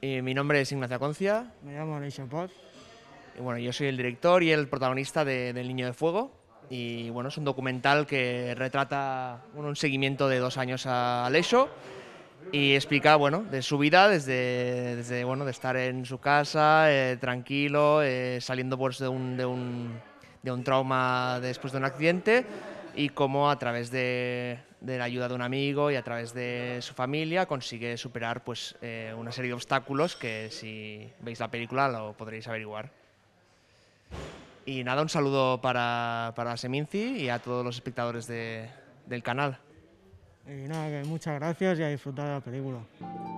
Eh, mi nombre es Ignacio Concia. Me llamo Aleixo Pot. Y bueno, yo soy el director y el protagonista de, del Niño de Fuego. Y bueno, es un documental que retrata un seguimiento de dos años a Aleixo y explica bueno, de su vida desde, desde bueno, de estar en su casa, eh, tranquilo, eh, saliendo pues, de, un, de, un, de un trauma después de un accidente y cómo a través de, la ayuda de un amigo y a través de su familia consigue superar pues, eh, una serie de obstáculos que si veis la película lo podréis averiguar. Y nada, un saludo para, para Seminci y a todos los espectadores del canal. Y nada, muchas gracias y a disfrutar de la película.